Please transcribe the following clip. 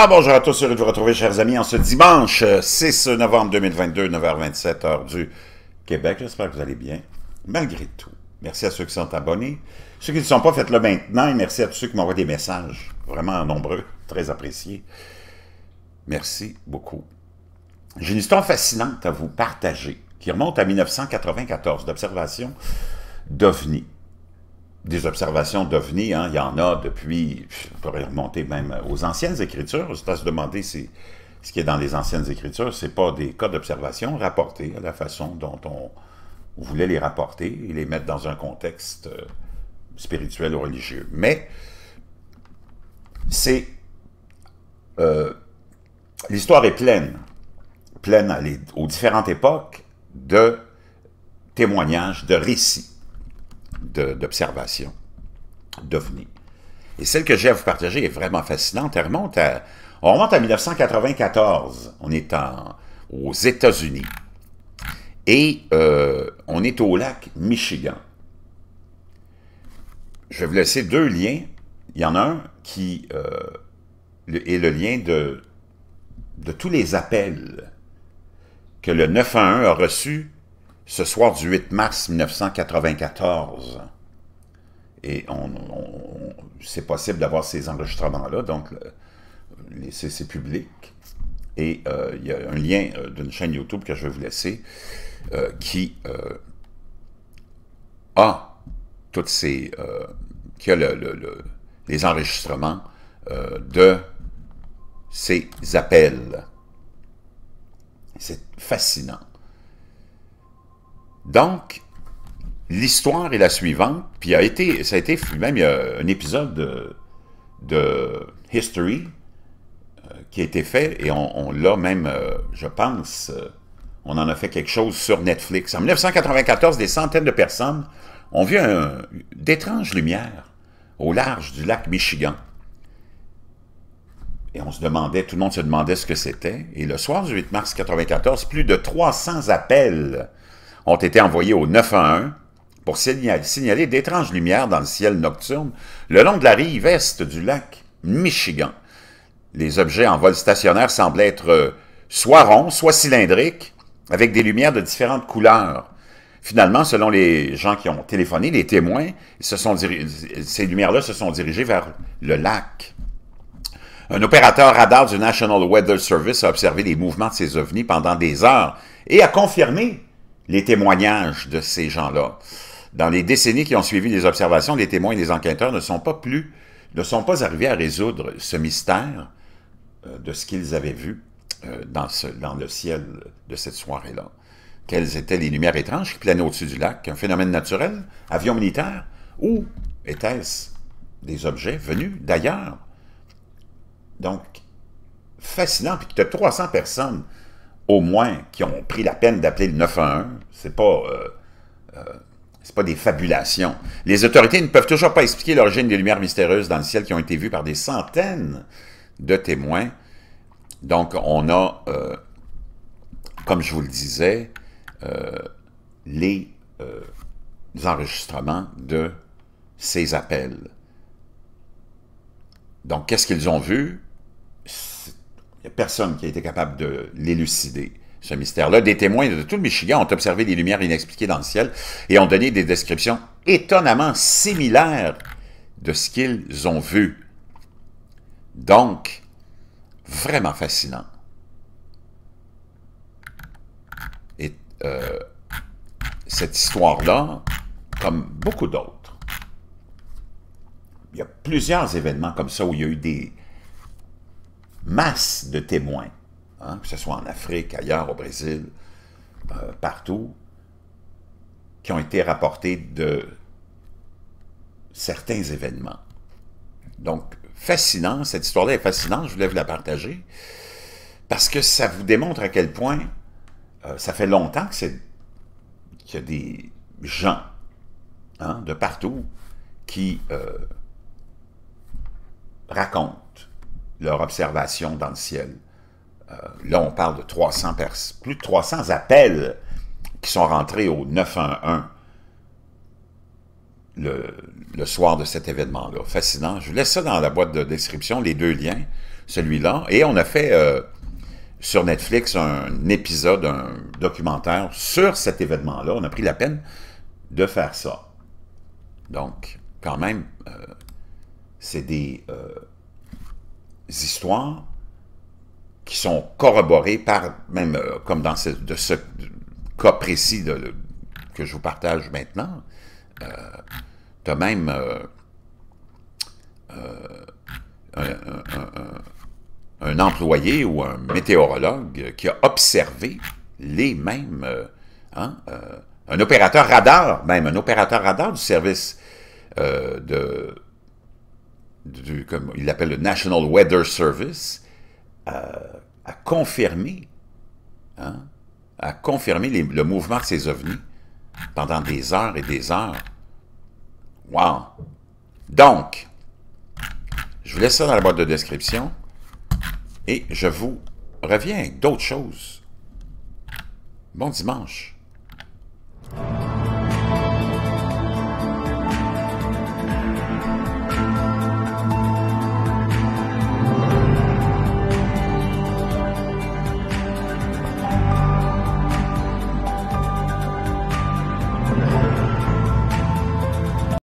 Ah, bonjour à tous, heureux de vous retrouver, chers amis, en ce dimanche 6 euh, novembre 2022, 9h27, heure du Québec. J'espère que vous allez bien, malgré tout. Merci à ceux qui sont abonnés. Ceux qui ne sont pas, faites-le maintenant. Et merci à tous ceux qui m'envoient des messages, vraiment nombreux, très appréciés. Merci beaucoup. J'ai une histoire fascinante à vous partager, qui remonte à 1994, d'observation d'OVNI des observations d'OVNI, hein, il y en a depuis, on pourrait remonter même aux anciennes écritures, c'est à se demander si ce qui est dans les anciennes écritures, ce n'est pas des cas d'observation rapportés à la façon dont on voulait les rapporter et les mettre dans un contexte euh, spirituel ou religieux. Mais c'est... Euh, l'histoire est pleine, pleine aux différentes époques de témoignages, de récits d'observation d'OVNI. Et celle que j'ai à vous partager est vraiment fascinante. Elle remonte à, on remonte à 1994. On est aux États-Unis. Et euh, on est au lac Michigan. Je vais vous laisser deux liens. Il y en a un qui euh, est le lien de, de tous les appels que le 911 a reçus ce soir du 8 mars 1994. Et on, c'est possible d'avoir ces enregistrements-là, donc c'est public. Et euh, il y a un lien euh, d'une chaîne YouTube que je vais vous laisser euh, qui a toutes ces. qui a les enregistrements de ces appels. C'est fascinant. Donc, l'histoire est la suivante, puis a été, ça a été même euh, un épisode de, History euh, qui a été fait, et on, l'a même, euh, je pense, on en a fait quelque chose sur Netflix. En 1994, des centaines de personnes ont vu d'étranges lumières au large du lac Michigan. Et on se demandait, tout le monde se demandait ce que c'était. Et le soir du 8 mars 1994, plus de 300 appels ont été envoyés au 911 pour signaler d'étranges lumières dans le ciel nocturne le long de la rive est du lac Michigan. Les objets en vol stationnaire semblent être euh, soit ronds, soit cylindriques, avec des lumières de différentes couleurs. Finalement, selon les gens qui ont téléphoné, les témoins, ces lumières-là se sont dirigées vers le lac. Un opérateur radar du National Weather Service a observé les mouvements de ces ovnis pendant des heures et a confirmé les témoignages de ces gens-là. Dans les décennies qui ont suivi les observations, les témoins et les enquêteurs ne sont pas plus, ne sont pas arrivés à résoudre ce mystère euh, de ce qu'ils avaient vu euh, dans, le ciel de cette soirée-là. Quelles étaient les lumières étranges qui planaient au-dessus du lac? Un phénomène naturel? Avion militaire? Ou étaient-ce des objets venus d'ailleurs? Donc, fascinant, puis que tu as 300 personnes au moins, qui ont pris la peine d'appeler le 911. C'est pas... Euh, euh, c'est pas des fabulations. Les autorités ne peuvent toujours pas expliquer l'origine des lumières mystérieuses dans le ciel qui ont été vues par des centaines de témoins. Donc, on a, euh, comme je vous le disais, les, les, enregistrements de ces appels. Donc, qu'est-ce qu'ils ont vu? personne qui a été capable de l'élucider ce mystère-là. Des témoins de tout le Michigan ont observé des lumières inexpliquées dans le ciel et ont donné des descriptions étonnamment similaires de ce qu'ils ont vu. Donc, vraiment fascinant. Et euh, cette histoire-là, comme beaucoup d'autres, il y a plusieurs événements comme ça où il y a eu des, masse de témoins, hein, que ce soit en Afrique, ailleurs, au Brésil, euh, partout, qui ont été rapportés de certains événements. Donc, fascinant, cette histoire-là est fascinante, je voulais vous la partager, parce que ça vous démontre à quel point euh, ça fait longtemps que c'est des gens hein, de partout qui euh, racontent leur observation dans le ciel. Euh, là, on parle de 300 plus de 300 appels qui sont rentrés au 911 le, soir de cet événement-là. Fascinant. Je vous laisse ça dans la boîte de description, les deux liens, celui-là. Et on a fait euh, sur Netflix un épisode, un documentaire sur cet événement-là. On a pris la peine de faire ça. Donc, quand même, euh, c'est des histoires qui sont corroborées par, même euh, comme dans ce, cas précis que je vous partage maintenant, tu euh, as même euh, un, employé ou un météorologue qui a observé les mêmes, hein, un opérateur radar, même un opérateur radar du service de comme il l'appelle le National Weather Service, euh, a, confirmé, hein, a confirmé le mouvement de ces ovnis pendant des heures et des heures. Wow! Donc, je vous laisse ça dans la boîte de description et je vous reviens d'autres choses. Bon dimanche!